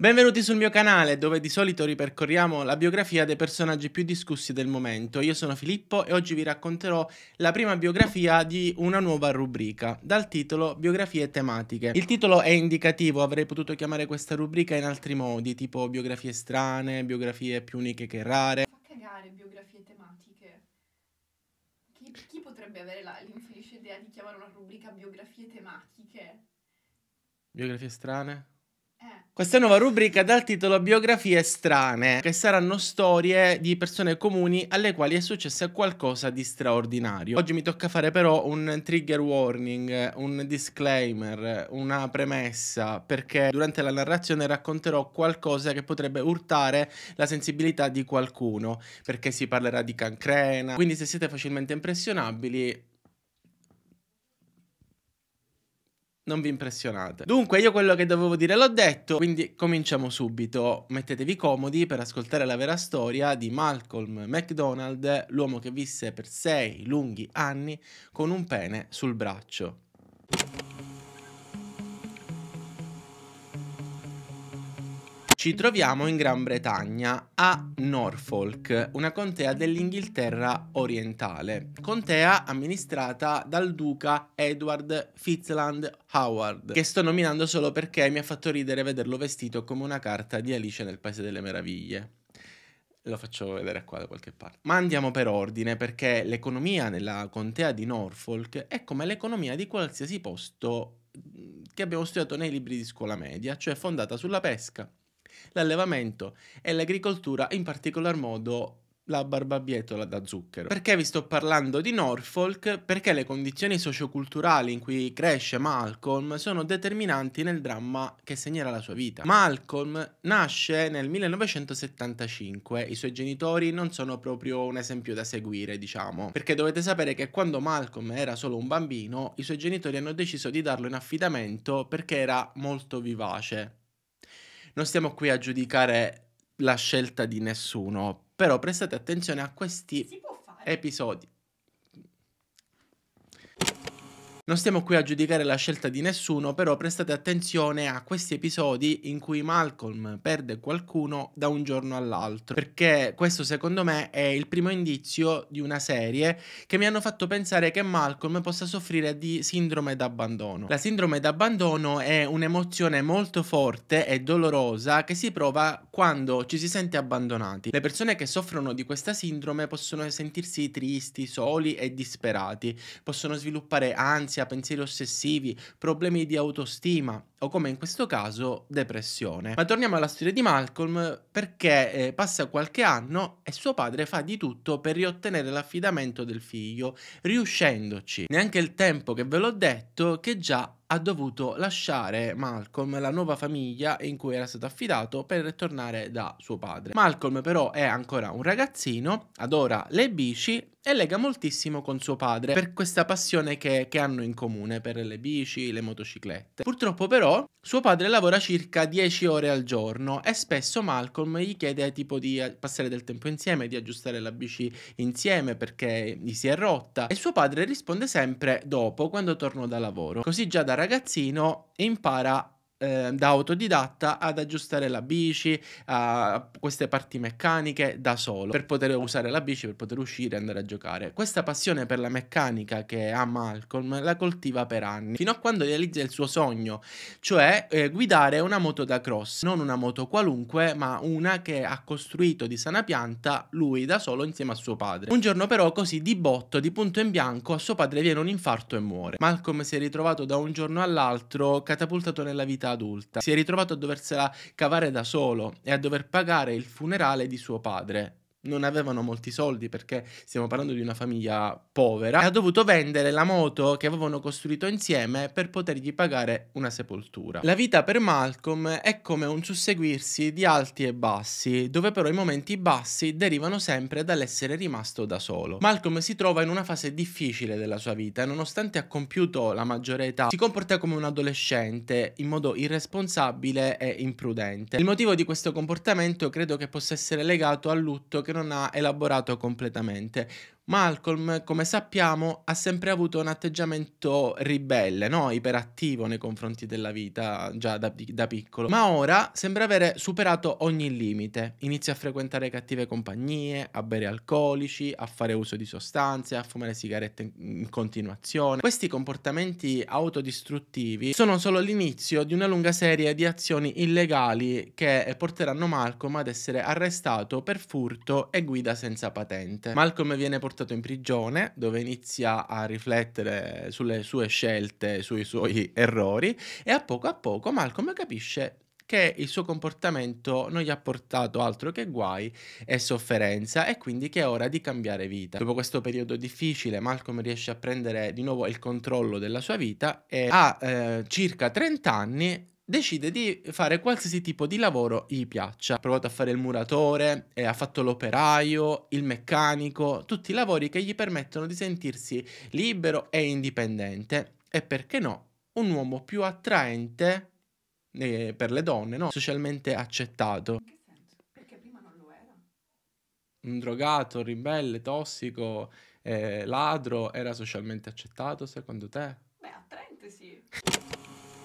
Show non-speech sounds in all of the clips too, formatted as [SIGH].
Benvenuti sul mio canale dove di solito ripercorriamo la biografia dei personaggi più discussi del momento. Io sono Filippo e oggi vi racconterò la prima biografia di una nuova rubrica dal titolo Biografie tematiche. Il titolo è indicativo, avrei potuto chiamare questa rubrica in altri modi, tipo biografie strane, biografie più uniche che rare. Fa cagare biografie tematiche. Chi, chi potrebbe avere l'infelice idea di chiamare una rubrica biografie tematiche? Biografie strane? Questa nuova rubrica dal titolo Biografie strane, che saranno storie di persone comuni alle quali è successo qualcosa di straordinario. Oggi mi tocca fare però un trigger warning, un disclaimer, una premessa, perché durante la narrazione racconterò qualcosa che potrebbe urtare la sensibilità di qualcuno, perché si parlerà di cancrena, quindi se siete facilmente impressionabili non vi impressionate. Dunque io quello che dovevo dire l'ho detto, quindi cominciamo subito. Mettetevi comodi per ascoltare la vera storia di Malcolm McDonald, l'uomo che visse per sei lunghi anni con un pene sul braccio. Ci troviamo in Gran Bretagna, a Norfolk, una contea dell'Inghilterra orientale, contea amministrata dal duca Edward Fitzland Howard, che sto nominando solo perché mi ha fatto ridere vederlo vestito come una carta di Alice nel Paese delle Meraviglie lo faccio vedere qua da qualche parte. Ma andiamo per ordine perché l'economia nella contea di Norfolk è come l'economia di qualsiasi posto mm, che abbiamo studiato nei libri di scuola media, cioè fondata sulla pesca, l'allevamento e l'agricoltura, in particolar modo la barbabietola da zucchero. Perché vi sto parlando di Norfolk? Perché le condizioni socioculturali in cui cresce Malcolm sono determinanti nel dramma che segnerà la sua vita. Malcolm nasce nel 1975, i suoi genitori non sono proprio un esempio da seguire, diciamo, perché dovete sapere che quando Malcolm era solo un bambino, i suoi genitori hanno deciso di darlo in affidamento perché era molto vivace non stiamo qui a giudicare la scelta di nessuno, però prestate attenzione a questi episodi. Non stiamo qui a giudicare la scelta di nessuno, però prestate attenzione a questi episodi in cui Malcolm perde qualcuno da un giorno all'altro, perché questo secondo me è il primo indizio di una serie che mi hanno fatto pensare che Malcolm possa soffrire di sindrome d'abbandono. La sindrome d'abbandono è un'emozione molto forte e dolorosa che si prova quando ci si sente abbandonati. Le persone che soffrono di questa sindrome possono sentirsi tristi, soli e disperati, possono sviluppare ansia, ansia, pensieri ossessivi, problemi di autostima o come in questo caso depressione. Ma torniamo alla storia di Malcolm perché eh, passa qualche anno e suo padre fa di tutto per riottenere l'affidamento del figlio, riuscendoci. Neanche il tempo che ve l'ho detto che già ha dovuto lasciare Malcolm, la nuova famiglia in cui era stato affidato, per tornare da suo padre. Malcolm però è ancora un ragazzino, adora le bici e lega moltissimo con suo padre per questa passione che, che hanno in comune per le bici, le motociclette. Purtroppo però però suo padre lavora circa 10 ore al giorno e spesso Malcolm gli chiede tipo di passare del tempo insieme, di aggiustare la bici insieme perché gli si è rotta e suo padre risponde sempre dopo quando torno da lavoro. Così già da ragazzino impara Ehm, da autodidatta ad aggiustare la bici, a queste parti meccaniche da solo, per poter usare la bici, per poter uscire e andare a giocare. Questa passione per la meccanica che ha Malcolm la coltiva per anni, fino a quando realizza il suo sogno, cioè eh, guidare una moto da cross, non una moto qualunque, ma una che ha costruito di sana pianta lui da solo insieme a suo padre. Un giorno però così di botto, di punto in bianco, a suo padre viene un infarto e muore. Malcolm si è ritrovato da un giorno all'altro catapultato nella vita adulta, si è ritrovato a doversela cavare da solo e a dover pagare il funerale di suo padre, non avevano molti soldi perché stiamo parlando di una famiglia povera e ha dovuto vendere la moto che avevano costruito insieme per potergli pagare una sepoltura. La vita per Malcolm è come un susseguirsi di alti e bassi, dove però i momenti bassi derivano sempre dall'essere rimasto da solo. Malcolm si trova in una fase difficile della sua vita e nonostante ha compiuto la maggiore età si comporta come un adolescente in modo irresponsabile e imprudente. Il motivo di questo comportamento credo che possa essere legato al lutto che che non ha elaborato completamente. Malcolm, come sappiamo, ha sempre avuto un atteggiamento ribelle, no? iperattivo nei confronti della vita già da, da, piccolo, ma ora sembra avere superato ogni limite. Inizia a frequentare cattive compagnie, a bere alcolici, a fare uso di sostanze, a fumare sigarette in continuazione. Questi comportamenti autodistruttivi sono solo l'inizio di una lunga serie di azioni illegali che porteranno Malcolm ad essere arrestato per furto e guida senza patente. Malcolm viene portato portato in prigione dove inizia a riflettere sulle sue scelte, sui suoi errori e a poco a poco Malcolm capisce che il suo comportamento non gli ha portato altro che guai e sofferenza e quindi che è ora di cambiare vita. Dopo questo periodo difficile Malcolm riesce a prendere di nuovo il controllo della sua vita e a eh, circa 30 anni decide di fare qualsiasi tipo di lavoro gli piaccia. Ha provato a fare il muratore, eh, ha fatto l'operaio, il meccanico, tutti i lavori che gli permettono di sentirsi libero e indipendente e perché no, un uomo più attraente eh, per le donne, no? socialmente accettato. In che senso? Perché prima non lo era. Un drogato, ribelle, tossico, eh, ladro, era socialmente accettato secondo te? Beh, attraente sì. [LAUGHS]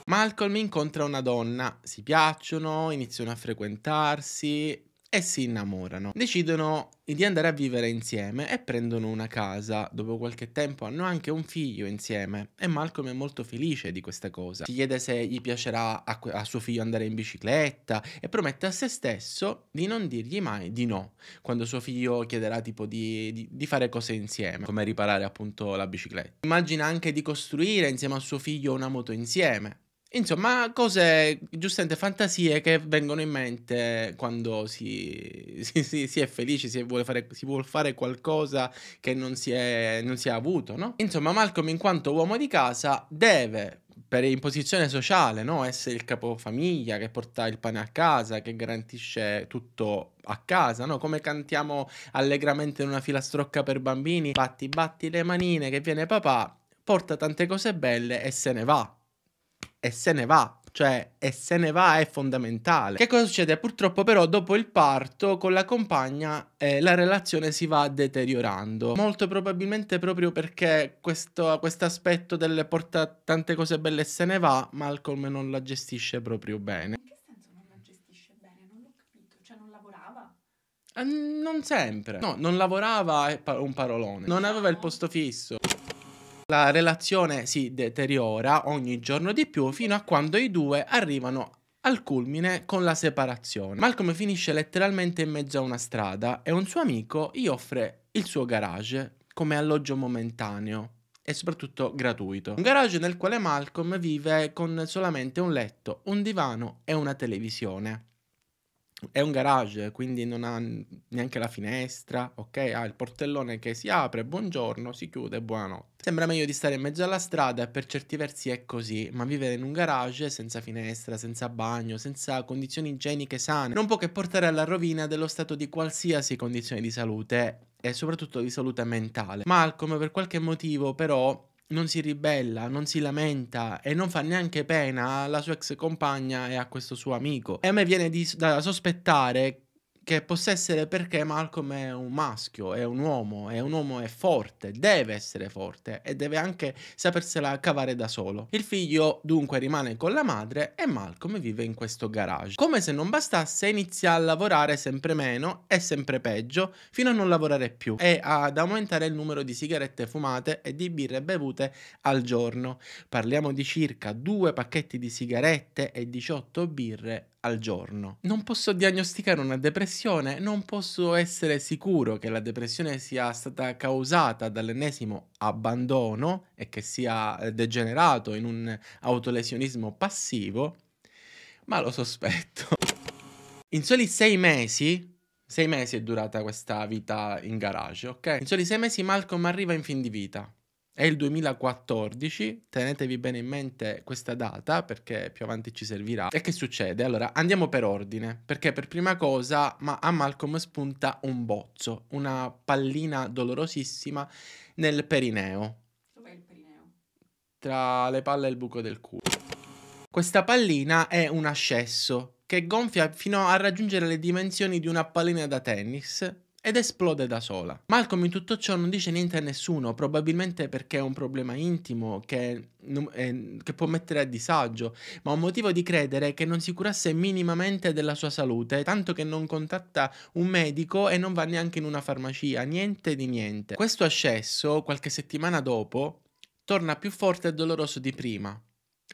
Malcolm incontra una donna, si piacciono, iniziano a frequentarsi e si innamorano. Decidono di andare a vivere insieme e prendono una casa. Dopo qualche tempo hanno anche un figlio insieme e Malcolm è molto felice di questa cosa. Si chiede se gli piacerà a, a, suo figlio andare in bicicletta e promette a se stesso di non dirgli mai di no quando suo figlio chiederà tipo di, di, di fare cose insieme, come riparare appunto la bicicletta. Immagina anche di costruire insieme a suo figlio una moto insieme Insomma, cose, giustamente, fantasie che vengono in mente quando si, si, si, si è felici, si vuole, fare, si vuole fare qualcosa che non si, è, non si è avuto, no? Insomma, Malcolm, in quanto uomo di casa, deve per imposizione sociale, no? essere il capofamiglia che porta il pane a casa, che garantisce tutto a casa, no? come cantiamo allegramente in una filastrocca per bambini, batti, batti le manine che viene papà, porta tante cose belle e se ne va e se ne va. Cioè, e se ne va è fondamentale. Che cosa succede? Purtroppo però dopo il parto con la compagna eh, la relazione si va deteriorando. Molto probabilmente proprio perché questo quest aspetto del porta tante cose belle e se ne va, Malcolm non la gestisce proprio bene. In che senso non la gestisce bene? Non l'ho capito. Cioè, non lavorava? Eh, non sempre. No, non lavorava è un parolone. Non aveva il posto fisso. La relazione si deteriora ogni giorno di più fino a quando i due arrivano al culmine con la separazione. Malcolm finisce letteralmente in mezzo a una strada e un suo amico gli offre il suo garage come alloggio momentaneo e soprattutto gratuito. Un garage nel quale Malcolm vive con solamente un letto, un divano e una televisione è un garage, quindi non ha neanche la finestra, ok? Ha il portellone che si apre, buongiorno, si chiude, buonanotte. Sembra meglio di stare in mezzo alla strada e per certi versi è così, ma vivere in un garage senza finestra, senza bagno, senza condizioni igieniche sane, non può che portare alla rovina dello stato di qualsiasi condizione di salute e soprattutto di salute mentale. Malcolm per qualche motivo però non si ribella, non si lamenta e non fa neanche pena alla sua ex compagna e a questo suo amico. E a me viene di, da sospettare che possa essere perché Malcolm è un maschio, è un uomo, è un uomo è forte, deve essere forte e deve anche sapersela cavare da solo. Il figlio dunque rimane con la madre e Malcolm vive in questo garage. Come se non bastasse inizia a lavorare sempre meno e sempre peggio fino a non lavorare più e ad aumentare il numero di sigarette fumate e di birre bevute al giorno. Parliamo di circa due pacchetti di sigarette e 18 birre al giorno. Non posso diagnosticare una depressione, non posso essere sicuro che la depressione sia stata causata dall'ennesimo abbandono e che sia eh, degenerato in un autolesionismo passivo, ma lo sospetto. In soli sei mesi Sei mesi è durata questa vita in garage, ok? In soli sei mesi Malcolm arriva in fin di vita. È il 2014, tenetevi bene in mente questa data perché più avanti ci servirà. E che succede? Allora, andiamo per ordine, perché per prima cosa ma a Malcolm spunta un bozzo, una pallina dolorosissima nel perineo. Dov'è il perineo? Tra le palle e il buco del culo. Questa pallina è un ascesso che gonfia fino a raggiungere le dimensioni di una pallina da tennis ed esplode da sola. Malcolm in tutto ciò non dice niente a nessuno, probabilmente perché è un problema intimo che, eh, che, può mettere a disagio, ma un motivo di credere che non si curasse minimamente della sua salute, tanto che non contatta un medico e non va neanche in una farmacia, niente di niente. Questo ascesso, qualche settimana dopo, torna più forte e doloroso di prima.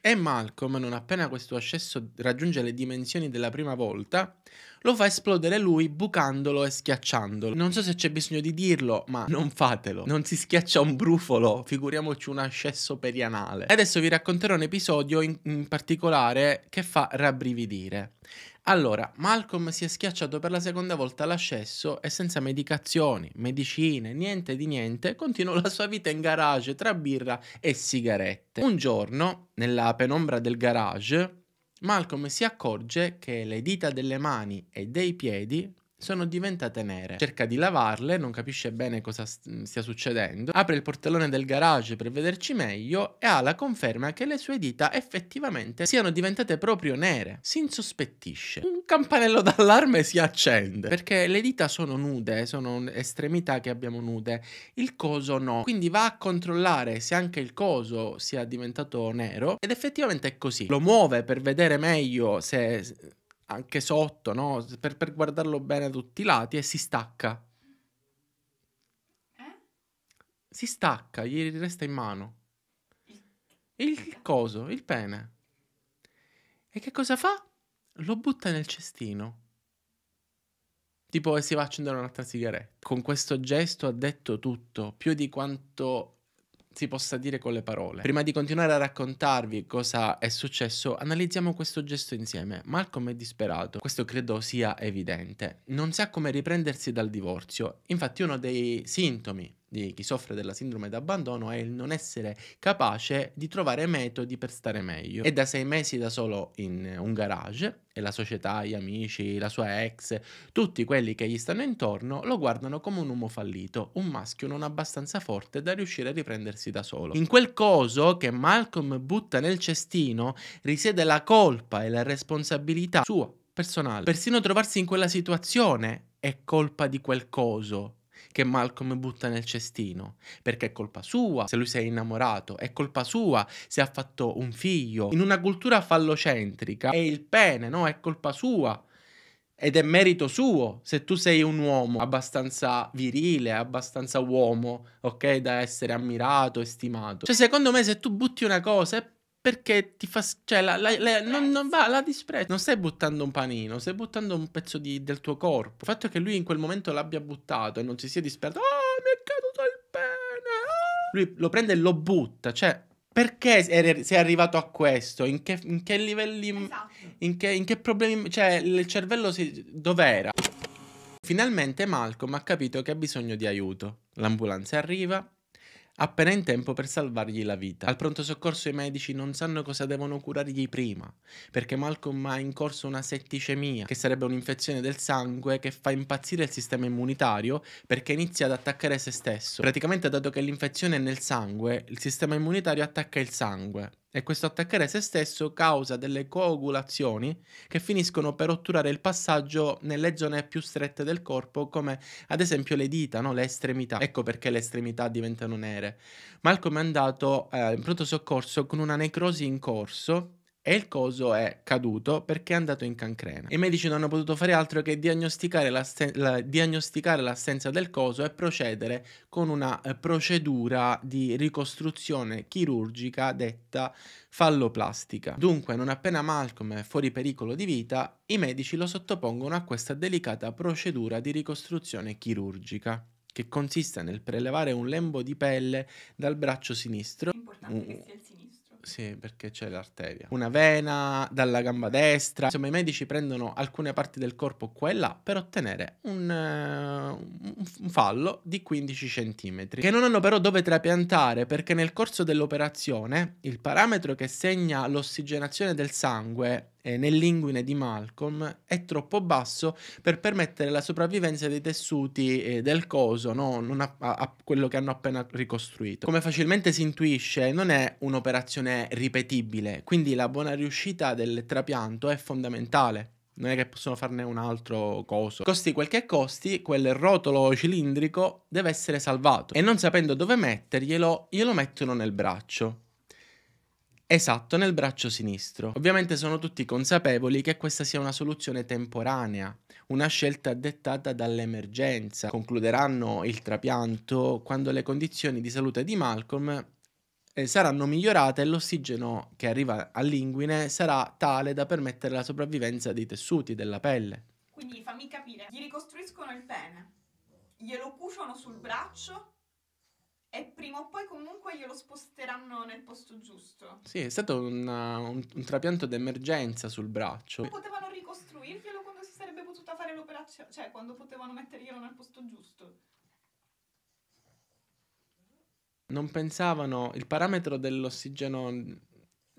E Malcolm, non appena questo ascesso raggiunge le dimensioni della prima volta, lo fa esplodere lui bucandolo e schiacciandolo. Non so se c'è bisogno di dirlo, ma non fatelo. Non si schiaccia un brufolo, figuriamoci un ascesso perianale. Adesso vi racconterò un episodio in, in particolare che fa rabbrividire. Allora, Malcolm si è schiacciato per la seconda volta all'ascesso e senza medicazioni, medicine, niente di niente, continuò la sua vita in garage tra birra e sigarette. Un giorno, nella penombra del garage, Malcolm si accorge che le dita delle mani e dei piedi sono diventate nere. Cerca di lavarle, non capisce bene cosa mm, stia succedendo, apre il portellone del garage per vederci meglio e ha la conferma che le sue dita effettivamente siano diventate proprio nere. Si insospettisce. Un campanello d'allarme si accende, perché le dita sono nude, sono estremità che abbiamo nude, il coso no. Quindi va a controllare se anche il coso sia diventato nero ed effettivamente è così. Lo muove per vedere meglio se anche sotto, no? per, per guardarlo bene da tutti i lati e si stacca. Eh? Si stacca, gli resta in mano. Il coso, il pene. E che cosa fa? Lo butta nel cestino. Tipo, e si va a accendere un'altra sigaretta. Con questo gesto ha detto tutto, più di quanto si possa dire con le parole. Prima di continuare a raccontarvi cosa è successo, analizziamo questo gesto insieme. Malcolm è disperato, questo credo sia evidente. Non sa come riprendersi dal divorzio, infatti uno dei sintomi di chi soffre della sindrome d'abbandono è il non essere capace di trovare metodi per stare meglio. È da sei mesi da solo in eh, un garage e la società, gli amici, la sua ex, tutti quelli che gli stanno intorno lo guardano come un uomo fallito, un maschio non abbastanza forte da riuscire a riprendersi da solo. In quel coso che Malcolm butta nel cestino risiede la colpa e la responsabilità sua, personale. Persino trovarsi in quella situazione è colpa di quel coso che Malcolm butta nel cestino, perché è colpa sua se lui si è innamorato, è colpa sua se ha fatto un figlio. In una cultura fallocentrica è il pene, no? È colpa sua ed è merito suo se tu sei un uomo abbastanza virile, abbastanza uomo, ok, da essere ammirato e stimato. Cioè, secondo me, se tu butti una cosa è perché ti fa... Cioè, la, la, la, non, non, va, la disprezzi. Non stai buttando un panino, stai buttando un pezzo di, del tuo corpo. Il fatto è che lui in quel momento l'abbia buttato e non si sia disperato. Ah, oh, mi è caduto il pene! Oh! Lui lo prende e lo butta, cioè... Perché sei arrivato a questo? In che, in che livelli... Esatto. In, che, in che problemi... Cioè, il cervello si... dov'era? Finalmente Malcolm ha capito che ha bisogno di aiuto. L'ambulanza arriva, appena in tempo per salvargli la vita. Al pronto soccorso i medici non sanno cosa devono curargli prima, perché Malcolm ha in corso una setticemia, che sarebbe un'infezione del sangue che fa impazzire il sistema immunitario perché inizia ad attaccare se stesso. Praticamente dato che l'infezione è nel sangue, il sistema immunitario attacca il sangue e questo attaccare se stesso causa delle coagulazioni che finiscono per otturare il passaggio nelle zone più strette del corpo come ad esempio le dita, no? le estremità. Ecco perché le estremità diventano nere. Malcolm è andato eh, in pronto soccorso con una necrosi in corso e il coso è caduto perché è andato in cancrena. I medici non hanno potuto fare altro che diagnosticare, l'asten- la, diagnosticare l'assenza del coso e procedere con una eh, procedura di ricostruzione chirurgica detta falloplastica. Dunque, non appena Malcolm è fuori pericolo di vita, i medici lo sottopongono a questa delicata procedura di ricostruzione chirurgica che consiste nel prelevare un lembo di pelle dal braccio sinistro. È mm, che sia il sinistro sì, perché c'è l'arteria. Una vena dalla gamba destra. Insomma, i medici prendono alcune parti del corpo qua e là per ottenere un, uh, un fallo di 15 cm, che non hanno però dove trapiantare perché nel corso dell'operazione il parametro che segna l'ossigenazione del sangue eh, nell'inguine di Malcolm è troppo basso per permettere la sopravvivenza dei tessuti eh, del coso, no? a, a, quello che hanno appena ricostruito. Come facilmente si intuisce, non è un'operazione ripetibile, quindi la buona riuscita del trapianto è fondamentale. Non è che possono farne un altro coso. Costi quel che costi, quel rotolo cilindrico deve essere salvato. E non sapendo dove metterglielo, glielo mettono nel braccio. Esatto, nel braccio sinistro. Ovviamente sono tutti consapevoli che questa sia una soluzione temporanea, una scelta dettata dall'emergenza. Concluderanno il trapianto quando le condizioni di salute di Malcolm eh, saranno migliorate e l'ossigeno che arriva all'inguine sarà tale da permettere la sopravvivenza dei tessuti, della pelle. Quindi fammi capire, gli ricostruiscono il pene, glielo cuciono sul braccio e prima o poi comunque glielo sposteranno nel posto giusto. Sì, è stato una, un, un, trapianto d'emergenza sul braccio. Potevano ricostruirglielo quando si sarebbe potuta fare l'operazione, cioè quando potevano metterglielo nel posto giusto. Non pensavano, il parametro dell'ossigeno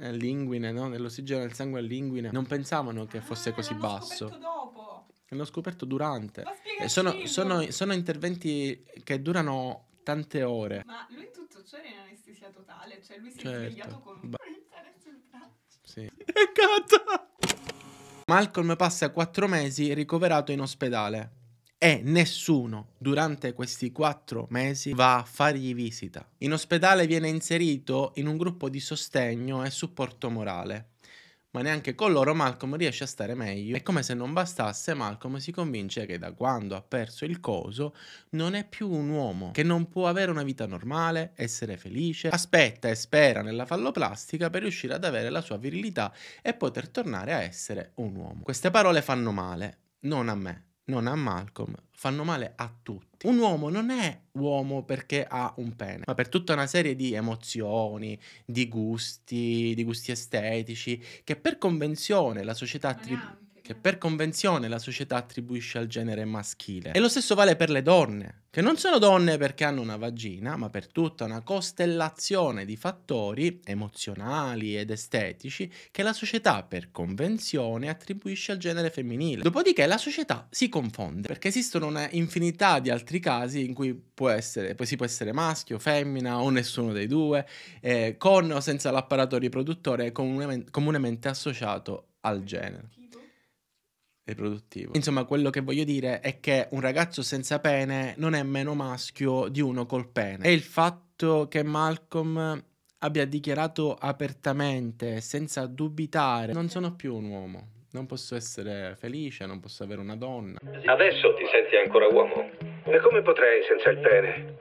all'inguine, eh, no? dell'ossigeno del sangue all'inguine, non pensavano che fosse ah, così basso. L'hanno scoperto dopo. L'hanno scoperto durante. E sono, sono, sono interventi che durano tante ore. Ma lui tutto ciò era in anestesia totale, cioè lui si certo. è svegliato con un proiettile sul braccio. Sì. [LAUGHS] È gatta! Malcolm passa quattro mesi ricoverato in ospedale e nessuno durante questi quattro mesi va a fargli visita. In ospedale viene inserito in un gruppo di sostegno e supporto morale ma neanche con loro Malcolm riesce a stare meglio. E come se non bastasse, Malcolm si convince che da quando ha perso il coso non è più un uomo, che non può avere una vita normale, essere felice, aspetta e spera nella falloplastica per riuscire ad avere la sua virilità e poter tornare a essere un uomo. Queste parole fanno male, non a me, non a Malcolm, fanno male a tutti. Un uomo non è uomo perché ha un pene, ma per tutta una serie di emozioni, di gusti, di gusti estetici, che per convenzione la società attribuisce che per convenzione la società attribuisce al genere maschile. E lo stesso vale per le donne, che non sono donne perché hanno una vagina, ma per tutta una costellazione di fattori emozionali ed estetici che la società per convenzione attribuisce al genere femminile. Dopodiché la società si confonde, perché esistono una infinità di altri casi in cui può essere, si può essere maschio, femmina o nessuno dei due, eh, con o senza l'apparato riproduttore comunemente associato al genere e Insomma, quello che voglio dire è che un ragazzo senza pene non è meno maschio di uno col pene. E il fatto che Malcolm abbia dichiarato apertamente, senza dubitare, non sono più un uomo. Non posso essere felice, non posso avere una donna. Adesso ti senti ancora uomo. E come potrei senza il pene?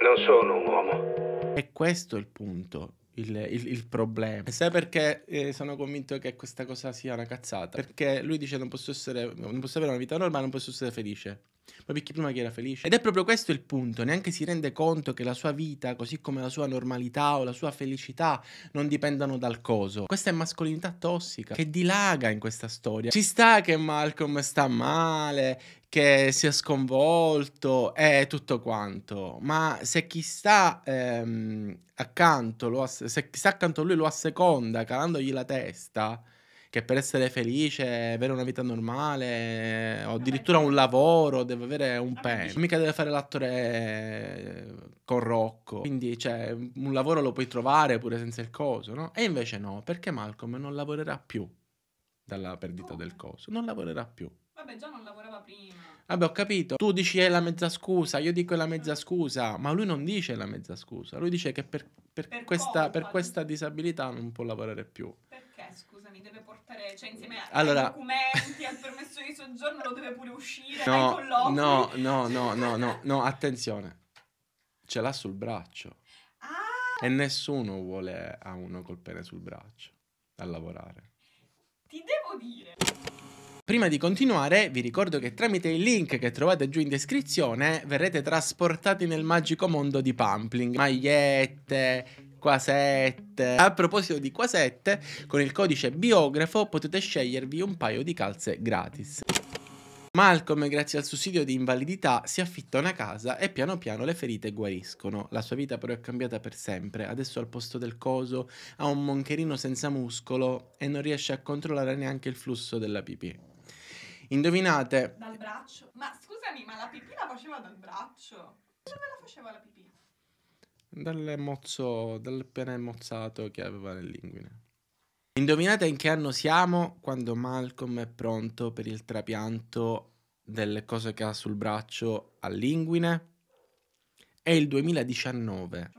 Non sono un uomo. E questo è il punto il, il, il, problema. E sai perché eh, sono convinto che questa cosa sia una cazzata? Perché lui dice non posso, essere, non posso avere una vita normale, non posso essere felice. Ma perché prima che era felice. Ed è proprio questo il punto, neanche si rende conto che la sua vita, così come la sua normalità o la sua felicità, non dipendano dal coso. Questa è mascolinità tossica che dilaga in questa storia. Ci sta che Malcolm sta male, che sia sconvolto e tutto quanto, ma se chi sta ehm, accanto, lo se chi sta accanto a lui lo asseconda calandogli la testa, che per essere felice, avere una vita normale o addirittura un lavoro, deve avere un pene. Mica deve fare l'attore eh, con Rocco. Quindi, cioè, un lavoro lo puoi trovare pure senza il coso, no? E invece no, perché Malcolm non lavorerà più dalla perdita del coso, non lavorerà più. Vabbè, già non lavorava prima. Vabbè, ho capito. Tu dici è la mezza scusa, io dico è la mezza scusa, ma lui non dice la mezza scusa. Lui dice che per, per, per, questa, per questa, disabilità non può lavorare più. Perché, scusami, deve portare, cioè insieme allora... ai documenti, al permesso di soggiorno, lo deve pure uscire, no, No, no, no, no, no, no, attenzione. Ce l'ha sul braccio. Ah. E nessuno vuole a uno col pene sul braccio a lavorare. Ti devo dire... Prima di continuare vi ricordo che tramite il link che trovate giù in descrizione verrete trasportati nel magico mondo di Pumpling, magliette, quasette. A proposito di quasette, con il codice biografo potete scegliervi un paio di calze gratis. Malcolm, grazie al sussidio di invalidità, si affitta una casa e piano piano le ferite guariscono. La sua vita però è cambiata per sempre. Adesso al posto del coso ha un moncherino senza muscolo e non riesce a controllare neanche il flusso della pipì. Indovinate. Dal braccio. Ma scusami, ma la pipì la faceva dal braccio? Dove la faceva la pipì? Dal mozzo, dal pene mozzato che aveva nel linguine. Indovinate in che anno siamo quando Malcolm è pronto per il trapianto delle cose che ha sul braccio al linguine? È il 2019.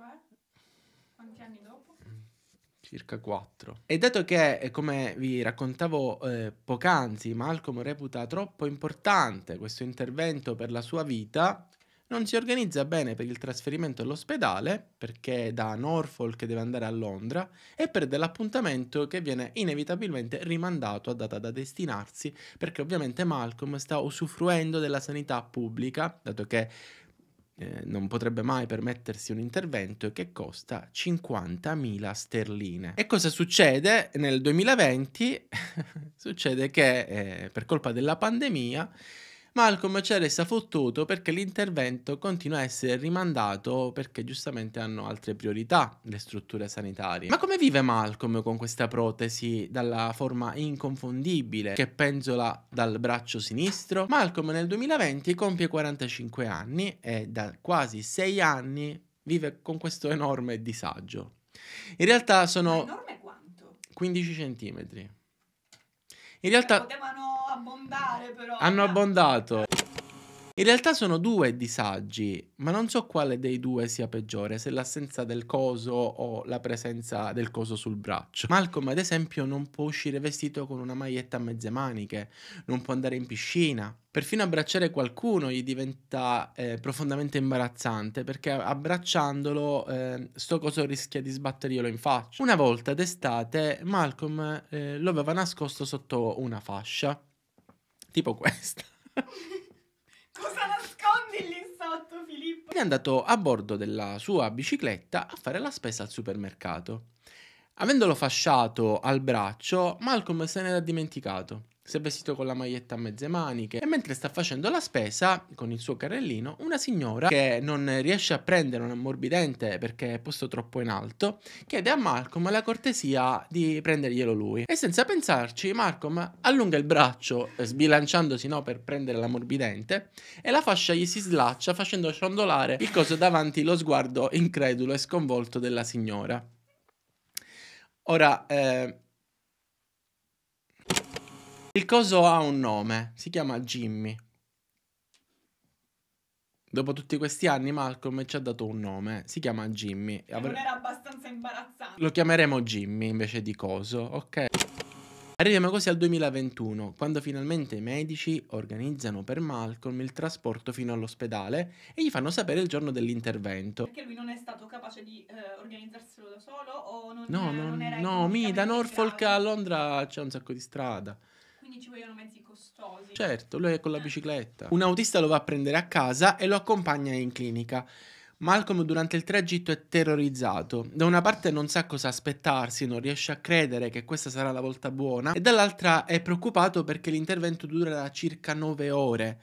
Circa 4. E dato che, eh, come vi raccontavo eh, poc'anzi, Malcolm reputa troppo importante questo intervento per la sua vita, non si organizza bene per il trasferimento all'ospedale, perché da Norfolk deve andare a Londra, e perde l'appuntamento che viene inevitabilmente rimandato a data da destinarsi, perché ovviamente Malcolm sta usufruendo della sanità pubblica, dato che eh, non potrebbe mai permettersi un intervento che costa 50.000 sterline. E cosa succede? Nel 2020 [LAUGHS] succede che eh, per colpa della pandemia Malcolm ci resta fottuto perché l'intervento continua a essere rimandato perché giustamente hanno altre priorità le strutture sanitarie. Ma come vive Malcolm con questa protesi dalla forma inconfondibile che penzola dal braccio sinistro? Malcolm nel 2020 compie 45 anni e da quasi 6 anni vive con questo enorme disagio. In realtà sono... enorme quanto? 15 centimetri. In realtà... Cioè, potevano abbondare però. Hanno abbondato. In realtà sono due disagi, ma non so quale dei due sia peggiore, se l'assenza del coso o la presenza del coso sul braccio. Malcolm, ad esempio, non può uscire vestito con una maglietta a mezze maniche, non può andare in piscina. Perfino abbracciare qualcuno gli diventa eh, profondamente imbarazzante perché abbracciandolo eh, sto coso rischia di sbatterglielo in faccia. Una volta d'estate Malcolm eh, lo aveva nascosto sotto una fascia tipo questa. [LAUGHS] Cosa nascondi lì sotto, Filippo? È andato a bordo della sua bicicletta a fare la spesa al supermercato. Avendolo fasciato al braccio, Malcolm se n'era dimenticato. Si è vestito con la maglietta a mezze maniche e mentre sta facendo la spesa con il suo carrellino, una signora che non riesce a prendere un ammorbidente perché è posto troppo in alto, chiede a Malcolm la cortesia di prenderglielo lui. E senza pensarci, Malcolm allunga il braccio, sbilanciandosi no, per prendere l'ammorbidente, e la fascia gli si slaccia facendo ciondolare il coso davanti lo sguardo incredulo e sconvolto della signora. Ora, eh, il coso ha un nome, si chiama Jimmy. Dopo tutti questi anni Malcolm ci ha dato un nome, si chiama Jimmy. Avre... Non era abbastanza imbarazzante. Lo chiameremo Jimmy invece di coso, ok? Arriviamo così al 2021, quando finalmente i medici organizzano per Malcolm il trasporto fino all'ospedale e gli fanno sapere il giorno dell'intervento. Perché lui non è stato capace di eh, organizzarselo da solo o non, no, eh, non, non era... No, mi da Norfolk a Londra c'è un sacco di strada quindi ci vogliono mezzi costosi. Certo, lui è con la eh. bicicletta. Un autista lo va a prendere a casa e lo accompagna in clinica. Malcolm durante il tragitto è terrorizzato. Da una parte non sa cosa aspettarsi, non riesce a credere che questa sarà la volta buona, e dall'altra è preoccupato perché l'intervento durerà circa 9 ore.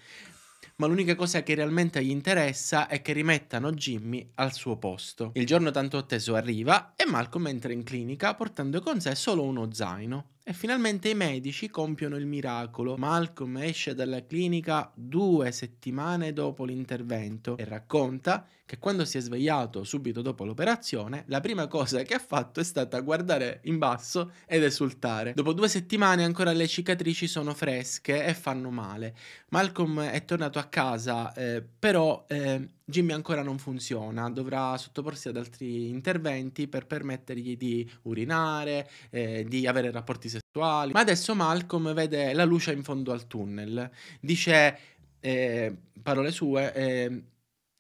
Ma l'unica cosa che realmente gli interessa è che rimettano Jimmy al suo posto. Il giorno tanto atteso arriva e Malcolm entra in clinica portando con sé solo uno zaino. E finalmente i medici compiono il miracolo. Malcolm esce dalla clinica due settimane dopo l'intervento e racconta che quando si è svegliato subito dopo l'operazione, la prima cosa che ha fatto è stata guardare in basso ed esultare. Dopo due settimane ancora le cicatrici sono fresche e fanno male. Malcolm è tornato a casa, eh, però... Eh, Jimmy ancora non funziona, dovrà sottoporsi ad altri interventi per permettergli di urinare, eh, di avere rapporti sessuali. Ma adesso Malcolm vede la luce in fondo al tunnel. Dice, eh, parole sue, eh,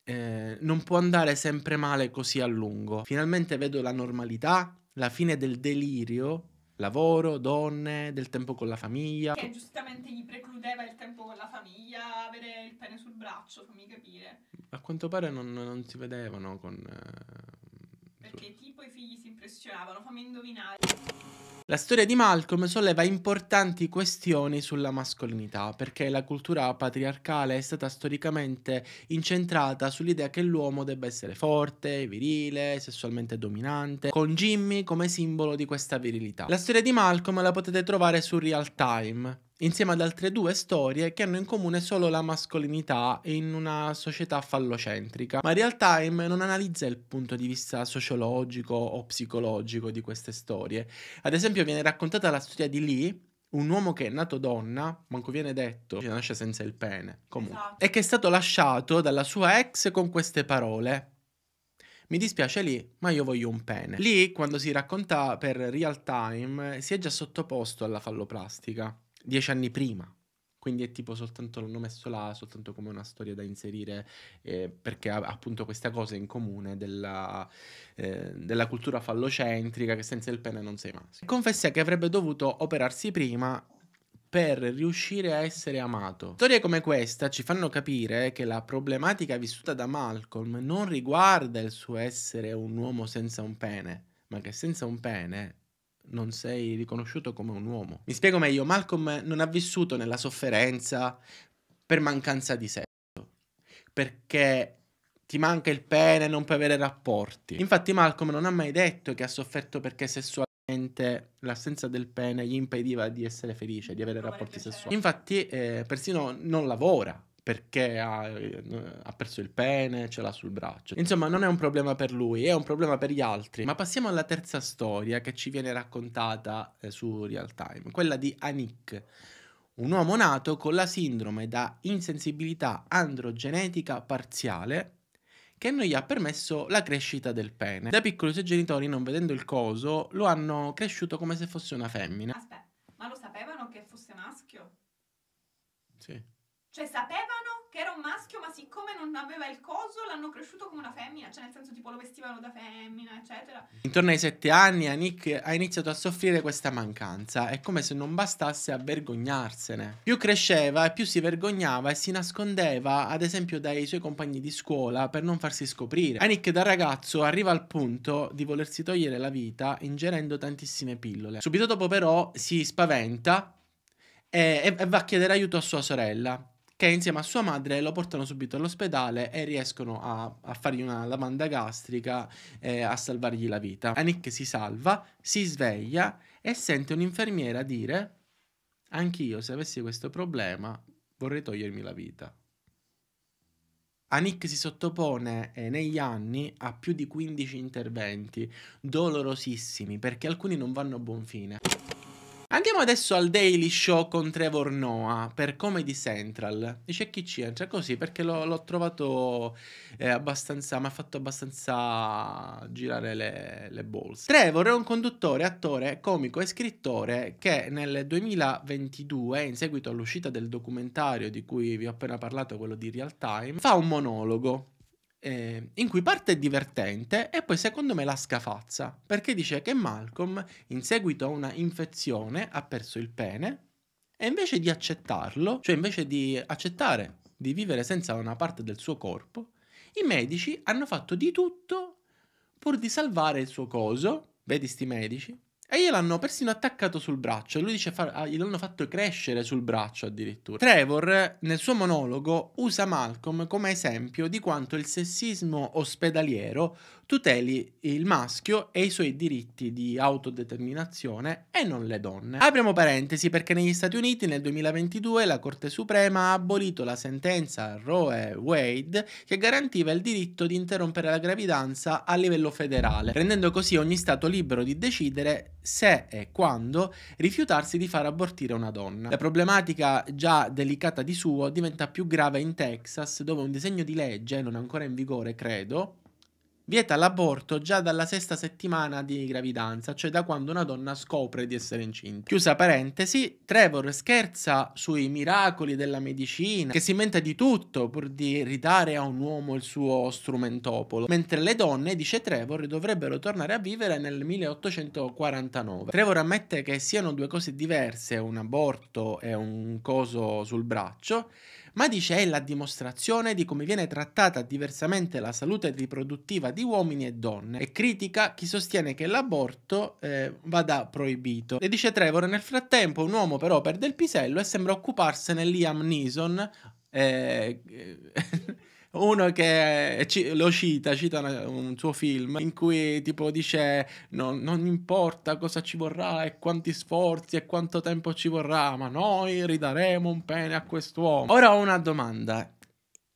eh, non può andare sempre male così a lungo. Finalmente vedo la normalità, la fine del delirio lavoro, donne, del tempo con la famiglia. Che giustamente gli precludeva il tempo con la famiglia, avere il pene sul braccio, fammi capire. A quanto pare non, non si vedevano con... Eh, Perché su... tipo i figli si impressionavano, fammi indovinare. La storia di Malcolm solleva importanti questioni sulla mascolinità, perché la cultura patriarcale è stata storicamente incentrata sull'idea che l'uomo debba essere forte, virile, sessualmente dominante, con Jimmy come simbolo di questa virilità. La storia di Malcolm la potete trovare su Real Time, insieme ad altre due storie che hanno in comune solo la mascolinità in una società fallocentrica. Ma Real Time non analizza il punto di vista sociologico o psicologico di queste storie. Ad esempio viene raccontata la storia di Lee, un uomo che è nato donna, manco viene detto, che nasce senza il pene, comunque, esatto. e che è stato lasciato dalla sua ex con queste parole. Mi dispiace lì, ma io voglio un pene. Lì, quando si racconta per real time, si è già sottoposto alla falloplastica dieci anni prima. Quindi è tipo soltanto l'hanno messo là, soltanto come una storia da inserire, eh, perché ha appunto questa cosa in comune della, eh, della cultura fallocentrica che senza il pene non sei maschio. Confessa che avrebbe dovuto operarsi prima per riuscire a essere amato. Storie come questa ci fanno capire che la problematica vissuta da Malcolm non riguarda il suo essere un uomo senza un pene, ma che senza un pene non sei riconosciuto come un uomo. Mi spiego meglio, Malcolm non ha vissuto nella sofferenza per mancanza di sesso, perché ti manca il pene, e non puoi avere rapporti. Infatti Malcolm non ha mai detto che ha sofferto perché sessualmente l'assenza del pene gli impediva di essere felice, di avere rapporti sessuali. Infatti, eh, persino non lavora perché ha, eh, ha, perso il pene, ce l'ha sul braccio. Insomma, non è un problema per lui, è un problema per gli altri. Ma passiamo alla terza storia che ci viene raccontata eh, su Real Time, quella di Anik, un uomo nato con la sindrome da insensibilità androgenetica parziale che non gli ha permesso la crescita del pene. Da piccolo i suoi genitori, non vedendo il coso, lo hanno cresciuto come se fosse una femmina. Aspetta, ma lo sapevano che cioè sapevano che era un maschio, ma siccome non aveva il coso, l'hanno cresciuto come una femmina, cioè nel senso tipo lo vestivano da femmina, eccetera. Intorno ai sette anni Anik ha iniziato a soffrire questa mancanza, è come se non bastasse a vergognarsene. Più cresceva e più si vergognava e si nascondeva, ad esempio dai suoi compagni di scuola, per non farsi scoprire. Anik da ragazzo arriva al punto di volersi togliere la vita ingerendo tantissime pillole. Subito dopo però si spaventa e, e va a chiedere aiuto a sua sorella che insieme a sua madre lo portano subito all'ospedale e riescono a, a fargli una lavanda gastrica e a salvargli la vita. Anik si salva, si sveglia e sente un'infermiera dire Anch'io, se avessi questo problema, vorrei togliermi la vita. Anik si sottopone eh, negli anni a più di 15 interventi, dolorosissimi, perché alcuni non vanno a buon fine. Andiamo adesso al Daily Show con Trevor Noah per Comedy Central. Dice chi ci entra così perché l'ho, trovato eh, abbastanza, mi ha fatto abbastanza girare le, le balls. Trevor è un conduttore, attore, comico e scrittore che nel 2022, in seguito all'uscita del documentario di cui vi ho appena parlato, quello di Real Time, fa un monologo eh, in cui parte è divertente e poi secondo me la scafazza, perché dice che Malcolm in seguito a una infezione ha perso il pene e invece di accettarlo, cioè invece di accettare di vivere senza una parte del suo corpo, i medici hanno fatto di tutto pur di salvare il suo coso, vedi sti medici, e gliel'hanno persino attaccato sul braccio. Lui dice far... Ah, gliel'hanno fatto crescere sul braccio addirittura. Trevor, nel suo monologo, usa Malcolm come esempio di quanto il sessismo ospedaliero tuteli il maschio e i suoi diritti di autodeterminazione e non le donne. Apriamo parentesi perché negli Stati Uniti nel 2022 la Corte Suprema ha abolito la sentenza Roe Wade che garantiva il diritto di interrompere la gravidanza a livello federale, rendendo così ogni Stato libero di decidere se e quando rifiutarsi di far abortire una donna. La problematica già delicata di suo diventa più grave in Texas dove un disegno di legge, non ancora in vigore credo, vieta l'aborto già dalla sesta settimana di gravidanza, cioè da quando una donna scopre di essere incinta. Chiusa parentesi, Trevor scherza sui miracoli della medicina, che si inventa di tutto pur di ridare a un uomo il suo strumentopolo, mentre le donne, dice Trevor, dovrebbero tornare a vivere nel 1849. Trevor ammette che siano due cose diverse, un aborto e un coso sul braccio, ma dice è la dimostrazione di come viene trattata diversamente la salute riproduttiva di uomini e donne e critica chi sostiene che l'aborto eh, vada proibito. E dice Trevor, nel frattempo un uomo però perde il pisello e sembra occuparsene Liam Neeson. Eh uno che lo cita, cita un suo film in cui tipo dice no, non importa cosa ci vorrà e quanti sforzi e quanto tempo ci vorrà, ma noi ridaremo un pene a quest'uomo. Ora ho una domanda.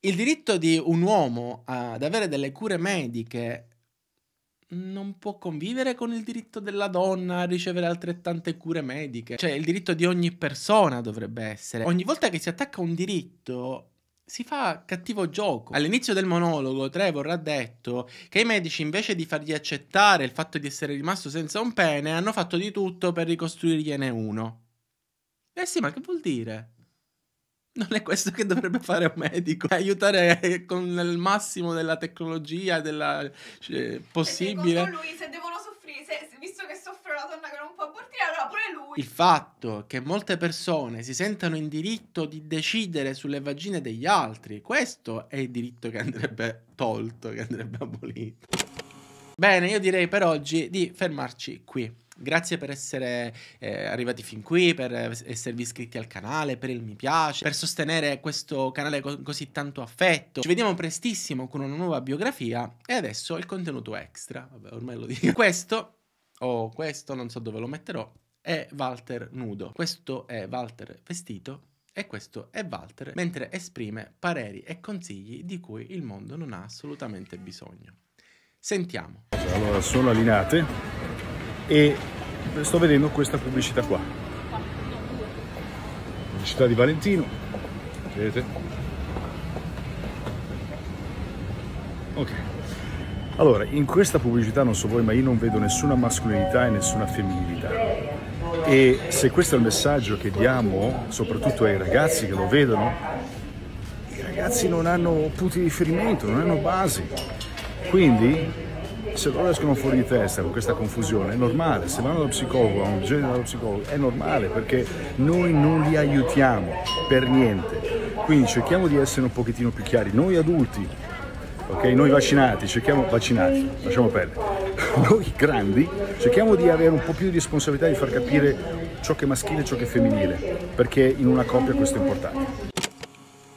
Il diritto di un uomo ad avere delle cure mediche non può convivere con il diritto della donna a ricevere altrettante cure mediche. Cioè, il diritto di ogni persona dovrebbe essere. Ogni volta che si attacca un diritto, si fa cattivo gioco. All'inizio del monologo, Trevor ha detto che i medici, invece di fargli accettare il fatto di essere rimasto senza un pene, hanno fatto di tutto per ricostruirgliene uno. Eh sì, ma che vuol dire? Non è questo che dovrebbe fare un medico, aiutare con il massimo della tecnologia della, cioè, eh, eh, possibile. Perché lui, se devono soffrire quindi se, visto che soffre una donna che non può abortire, allora pure lui. Il fatto che molte persone si sentano in diritto di decidere sulle vagine degli altri, questo è il diritto che andrebbe tolto, che andrebbe abolito. Bene, io direi per oggi di fermarci qui. Grazie per essere eh, arrivati fin qui, per esservi iscritti al canale, per il mi piace, per sostenere questo canale con così tanto affetto. Ci vediamo prestissimo con una nuova biografia e adesso il contenuto extra. Vabbè, ormai lo dico. Questo, o oh, questo, non so dove lo metterò, è Walter nudo. Questo è Walter vestito. E questo è Walter, mentre esprime pareri e consigli di cui il mondo non ha assolutamente bisogno. Sentiamo. Allora, sono allineate e sto vedendo questa pubblicità qua pubblicità di Valentino vedete ok allora in questa pubblicità non so voi ma io non vedo nessuna mascolinità e nessuna femminilità e se questo è il messaggio che diamo soprattutto ai ragazzi che lo vedono i ragazzi non hanno punti di riferimento non hanno basi quindi se loro escono fuori di testa con questa confusione è normale, se vanno dallo psicologo, hanno bisogno dallo psicologo, è normale perché noi non li aiutiamo per niente. Quindi cerchiamo di essere un pochettino più chiari, noi adulti, okay? noi vaccinati, cerchiamo vaccinati, lasciamo perdere, [LAUGHS] noi grandi cerchiamo di avere un po' più di responsabilità di far capire ciò che è maschile e ciò che è femminile, perché in una coppia questo è importante.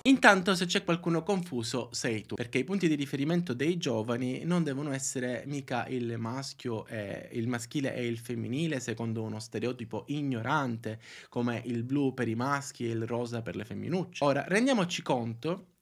Intanto se c'è qualcuno confuso sei tu, perché i punti di riferimento dei giovani non devono essere mica il maschio e il maschile e il femminile secondo uno stereotipo ignorante come il blu per i maschi e il rosa per le femminucce. Ora rendiamoci conto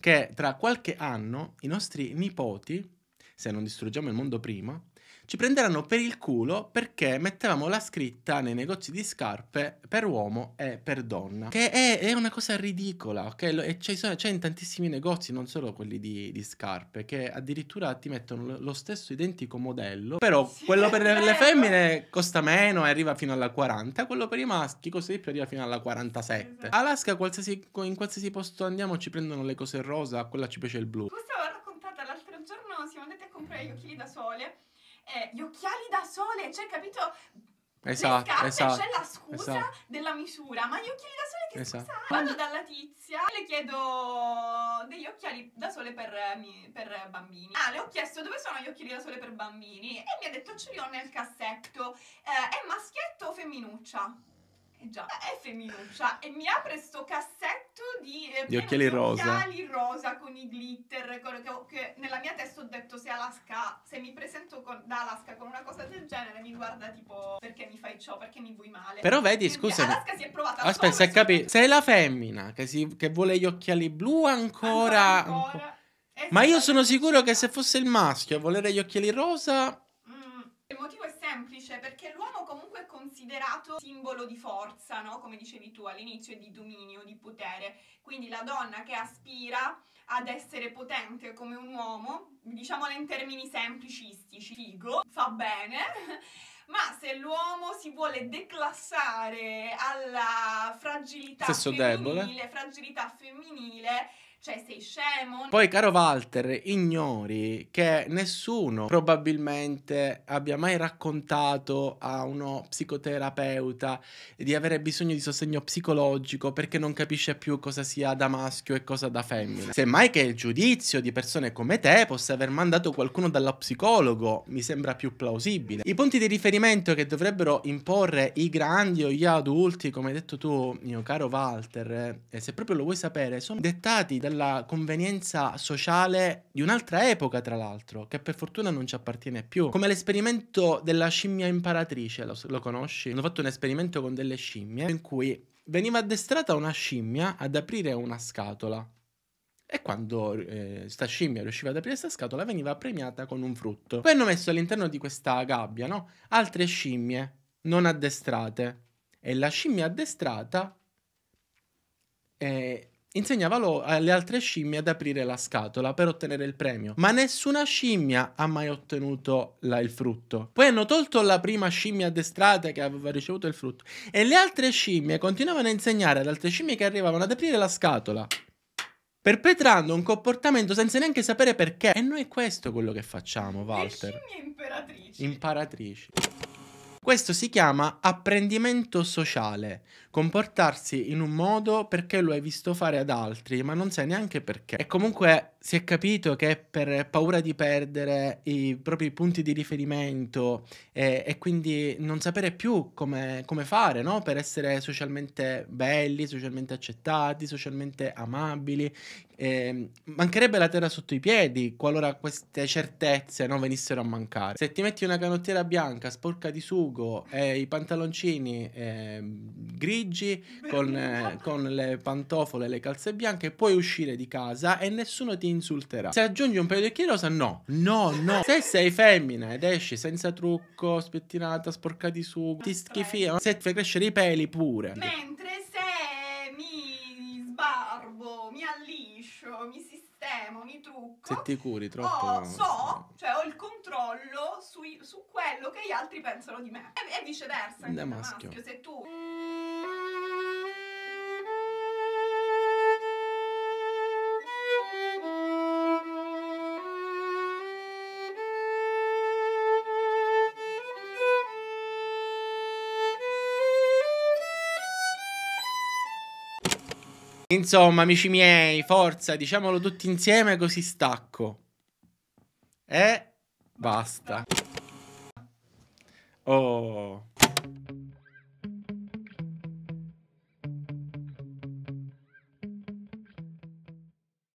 che tra qualche anno i nostri nipoti, se non distruggiamo il mondo prima, ci prenderanno per il culo perché mettevamo la scritta nei negozi di scarpe per uomo e per donna, che è, è una cosa ridicola, ok? E c'è, in tantissimi negozi, non solo quelli di, di, scarpe, che addirittura ti mettono lo stesso identico modello, però sì, quello per vero. le [LAUGHS] femmine costa meno e arriva fino alla 40, quello per i maschi costa di più e arriva fino alla 47. Esatto. Alaska qualsiasi, in qualsiasi posto andiamo ci prendono le cose rosa, a quella ci piace il blu. Questa l'ho raccontata l'altro giorno, siamo andati a comprare gli occhiali da sole eh, gli occhiali da sole, cioè capito? Esatto, scarpe, esatto, c'è la scusa esatto. della misura, ma gli occhiali da sole che esatto. scusa? Vado dalla tizia e le chiedo degli occhiali da sole per, per, bambini. Ah, le ho chiesto dove sono gli occhiali da sole per bambini e mi ha detto ce li ho nel cassetto. Eh, è maschietto o femminuccia? Eh, già, è femminuccia e mi apre sto cassetto di, eh, di occhiali, rosa. occhiali rosa con i glitter, quello che, ho, che, nella mia testa ho detto se Alaska, se mi presento con, da Alaska con una cosa del genere mi guarda tipo perché mi fai ciò, perché mi vuoi male. Però vedi, scusa. Alaska si è provata Aspetta, se capi, sei la femmina che, si, che, vuole gli occhiali blu ancora. ancora, ancora. Ma io esatto. sono sicuro che se fosse il maschio a volere gli occhiali rosa semplice perché l'uomo comunque è considerato simbolo di forza, no? come dicevi tu all'inizio, di dominio, di potere. Quindi la donna che aspira ad essere potente come un uomo, diciamola in termini semplicistici, figo, fa bene, [LAUGHS] ma se l'uomo si vuole declassare alla fragilità Stesso femminile, debole. fragilità femminile, cioè, sei scemo. Poi, caro Walter, ignori che nessuno probabilmente abbia mai raccontato a uno psicoterapeuta di avere bisogno di sostegno psicologico perché non capisce più cosa sia da maschio e cosa da femmina. Semmai che il giudizio di persone come te possa aver mandato qualcuno dallo psicologo, mi sembra più plausibile. I punti di riferimento che dovrebbero imporre i grandi o gli adulti, come hai detto tu, mio caro Walter, eh, e se proprio lo vuoi sapere, sono dettati dalla della convenienza sociale di un'altra epoca, tra l'altro, che per fortuna non ci appartiene più. Come l'esperimento della scimmia imparatrice, lo, lo conosci? Hanno fatto un esperimento con delle scimmie in cui veniva addestrata una scimmia ad aprire una scatola. E quando eh, scimmia riusciva ad aprire questa scatola, veniva premiata con un frutto. Poi hanno messo all'interno di questa gabbia, no? Altre scimmie non addestrate. E la scimmia addestrata eh, Insegnava alle altre scimmie ad aprire la scatola per ottenere il premio, ma nessuna scimmia ha mai ottenuto la, il frutto. Poi hanno tolto la prima scimmia addestrata che aveva ricevuto il frutto e le altre scimmie continuavano a insegnare ad altre scimmie che arrivavano ad aprire la scatola perpetrando un comportamento senza neanche sapere perché. E noi è questo quello che facciamo, Walter. Le scimmie imperatrici. Imparatrici. Questo si chiama apprendimento sociale comportarsi in un modo perché lo hai visto fare ad altri, ma non sai neanche perché. E comunque si è capito che per paura di perdere i propri punti di riferimento e, eh, e quindi non sapere più come, come fare, no? Per essere socialmente belli, socialmente accettati, socialmente amabili. Eh, mancherebbe la terra sotto i piedi qualora queste certezze non venissero a mancare. Se ti metti una canottiera bianca sporca di sugo e i pantaloncini eh, grigi, grigi, con, eh, con, le pantofole e le calze bianche, puoi uscire di casa e nessuno ti insulterà. Se aggiungi un paio di rosa, no, no, no. Se sei femmina ed esci senza trucco, spettinata, sporca di sugo, ti schifia, se fai crescere i peli pure. Mentre se mi sbarbo, mi alliscio, mi si sistema, ogni trucco. Se ti curi troppo. Ho, so, cioè ho il controllo sui, su quello che gli altri pensano di me. E, e viceversa, anche da maschio. maschio. Se tu... Insomma, amici miei, forza, diciamolo tutti insieme così stacco. E eh, basta.